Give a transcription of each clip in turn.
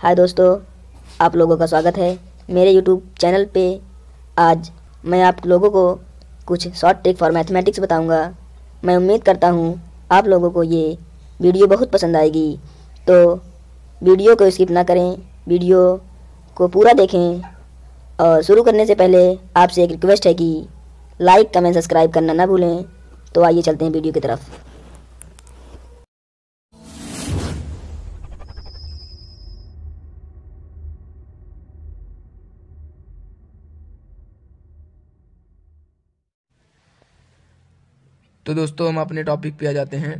हाय दोस्तों आप लोगों का स्वागत है मेरे यूट्यूब चैनल पे आज मैं आप लोगों को कुछ शॉर्ट ट्रिक फॉर मैथमेटिक्स बताऊंगा मैं उम्मीद करता हूँ आप लोगों को ये वीडियो बहुत पसंद आएगी तो वीडियो को स्किप ना करें वीडियो को पूरा देखें और शुरू करने से पहले आपसे एक रिक्वेस्ट है कि लाइक कमेंट सब्सक्राइब करना ना भूलें तो आइए चलते हैं वीडियो की तरफ तो दोस्तों हम अपने टॉपिक पे आ जाते हैं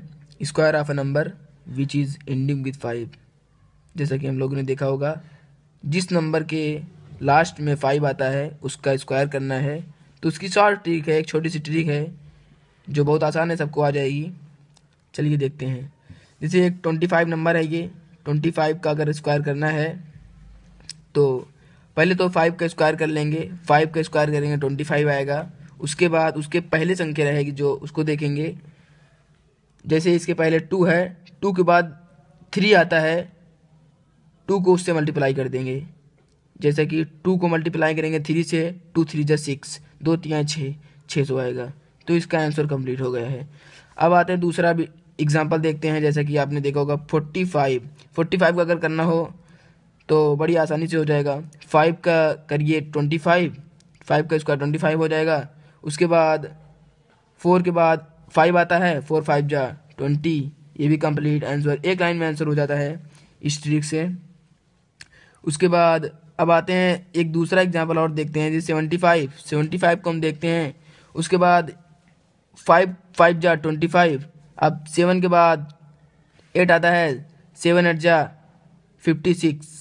square of a number which is ending with five जैसा कि हम लोगों ने देखा होगा जिस नंबर के लास्ट में फाइव आता है उसका स्क्वायर करना है तो उसकी शॉर्ट ट्रिक है एक छोटी सी ट्रिक है जो बहुत आसान है सबको आ जाएगी चलिए देखते हैं जैसे एक ट्वेंटी फाइव नंबर है ये ट्वेंटी फाइव का अगर स्क्वायर करना है तो पहले तो फाइव का स्क्वायर कर लेंगे फाइव का स्क्वायर करेंगे ट्वेंटी फाइव आएगा उसके बाद उसके पहले संख्या रहेगी जो उसको देखेंगे जैसे इसके पहले टू है टू के बाद थ्री आता है टू को उससे मल्टीप्लाई कर देंगे जैसे कि टू को मल्टीप्लाई करेंगे थ्री से टू थ्री जै सिक्स दो तीन छः छः सौ आएगा तो इसका आंसर कंप्लीट हो गया है अब आते हैं दूसरा भी एग्ज़ाम्पल देखते हैं जैसा कि आपने देखा होगा फोर्टी फाइव फोर्टी फाइव का अगर करना हो तो बड़ी आसानी से हो जाएगा फाइव का करिए ट्वेंटी फाइव फाइव का इसका ट्वेंटी फाइव हो जाएगा उसके बाद फोर के बाद फाइव आता है फोर फाइव जा ट्वेंटी ये भी कंप्लीट आंसर एक लाइन में आंसर हो जाता है इस ट्रिक से उसके बाद अब आते हैं एक दूसरा एग्जाम्पल और देखते हैं जी सेवेंटी फाइव सेवेंटी फाइव को हम देखते हैं उसके बाद फाइव फाइव जा ट्वेंटी फाइव अब सेवन के बाद एट आता है सेवन एट जा फिफ्टी सिक्स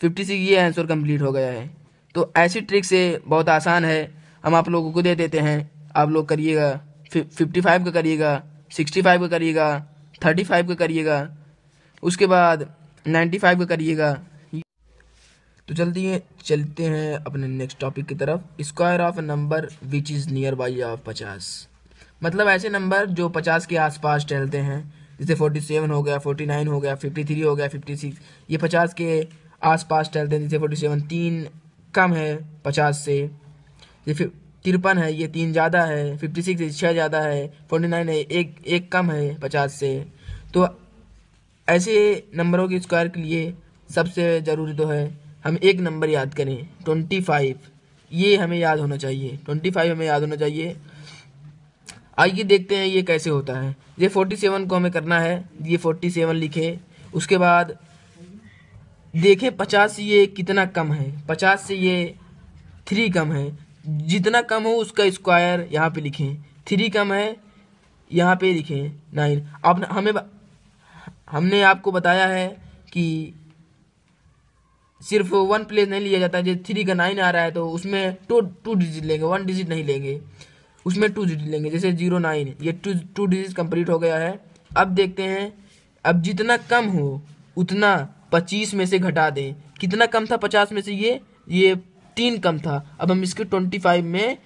फिफ्टी सिक्स ये आंसर कंप्लीट हो गया है तो ऐसी ट्रिक से बहुत आसान है हम आप लोगों को दे देते हैं आप लोग करिएगा फिफ्टी फाइव का करिएगा सिक्सटी फाइव का करिएगा थर्टी फाइव का करिएगा उसके बाद नाइन्टी फाइव का करिएगा तो चलती चलते हैं अपने नेक्स्ट टॉपिक की तरफ square of number which is near by of पचास मतलब ऐसे नंबर जो पचास के आसपास टहलते हैं जैसे फोर्टी सेवन हो गया फोर्टी नाइन हो गया फिफ्टी थ्री हो गया फिफ्टी सिक्स ये पचास के आसपास टहलते हैं जैसे फोर्टी सेवन तीन कम है पचास से ये तिरपन है ये तीन ज़्यादा है फिफ्टी सिक्स है छः ज़्यादा है फोर्टी नाइन है एक एक कम है पचास से तो ऐसे नंबरों के स्क्वायर के लिए सबसे ज़रूरी तो है हम एक नंबर याद करें ट्वेंटी फाइव ये हमें याद होना चाहिए ट्वेंटी फाइव हमें याद होना चाहिए आइए देखते हैं ये कैसे होता है ये फोर्टी सेवन को हमें करना है ये फोर्टी सेवन लिखे उसके बाद देखें पचास से ये कितना कम है पचास से ये थ्री कम है जितना कम हो उसका स्क्वायर यहाँ पे लिखें थ्री कम है यहाँ पे लिखें नाइन अब हमें हमने आपको बताया है कि सिर्फ वन प्लेस नहीं लिया जाता जैसे थ्री का नाइन आ रहा है तो उसमें टू टू डिजिट लेंगे वन डिजिट नहीं लेंगे उसमें टू डिजिट लेंगे जैसे जीरो नाइन ये टू टू डिजिट कंप्लीट हो गया है अब देखते हैं अब जितना कम हो उतना पच्चीस में से घटा दें कितना कम था पचास में से ये ये तीन कम था अब हम इसके ट्वेंटी फाइव में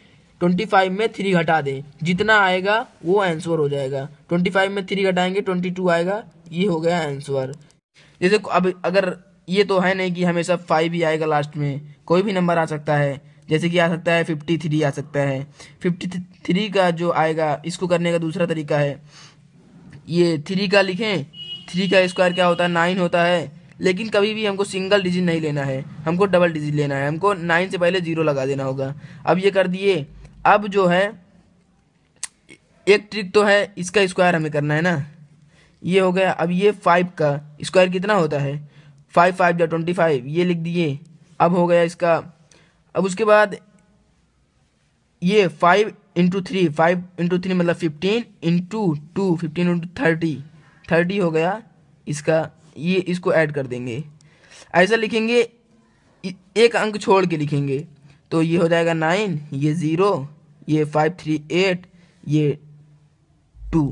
ट्वेंटी फाइव में थ्री घटा दें जितना आएगा वो आंसर हो जाएगा ट्वेंटी फाइव में थ्री घटाएंगे ट्वेंटी टू आएगा ये हो गया आंसर जैसे अब अगर ये तो है नहीं कि हमेशा फाइव ही आएगा लास्ट में कोई भी नंबर आ सकता है जैसे कि आ सकता है फिफ्टी थ्री आ सकता है फिफ्टी थ्री का जो आएगा इसको करने का दूसरा तरीका है ये थ्री का लिखें थ्री का स्क्वायर क्या होता है नाइन होता है लेकिन कभी भी हमको सिंगल डिजिट नहीं लेना है हमको डबल डिजिट लेना है हमको नाइन से पहले जीरो लगा देना होगा अब ये कर दिए अब जो है एक ट्रिक तो है इसका स्क्वायर हमें करना है ना ये हो गया अब ये फाइव का स्क्वायर कितना होता है फाइव फाइव या ट्वेंटी फाइव ये लिख दिए अब हो गया इसका अब उसके बाद ये five into three five into three मतलब fifteen into two fifteen into thirty thirty हो गया इसका ये इसको ऐड कर देंगे ऐसा लिखेंगे एक अंक छोड़ के लिखेंगे तो ये हो जाएगा नाइन ये ज़ीरो ये फाइव थ्री एट ये टू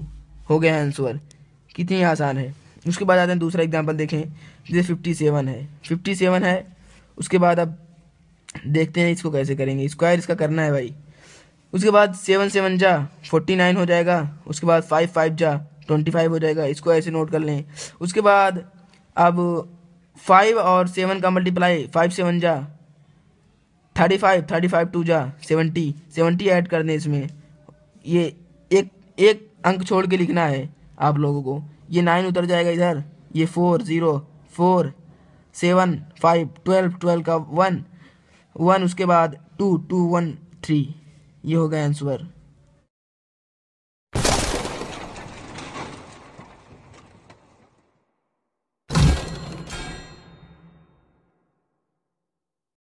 हो गया आंसर कितनी आसान है उसके बाद आते हैं दूसरा एग्जाम्पल देखें जैसे फिफ्टी सेवन है फिफ्टी सेवन है उसके बाद अब देखते हैं इसको कैसे करेंगे स्क्वायर इसका करना है भाई उसके बाद सेवन सेवन जा फोर्टी नाइन हो जाएगा उसके बाद फाइव फाइव जा ट्वेंटी फाइव हो जाएगा इसको ऐसे नोट कर लें उसके बाद अब फाइव और सेवन का मल्टीप्लाई फाइव सेवन जा thirty five thirty five two जा सेवेंटी सेवेंटी ऐड कर दें इसमें ये एक एक अंक छोड़ के लिखना है आप लोगों को ये नाइन उतर जाएगा इधर ये four zero four seven five twelve twelve का वन वन उसके बाद टू टू वन थ्री ये हो गया आंसर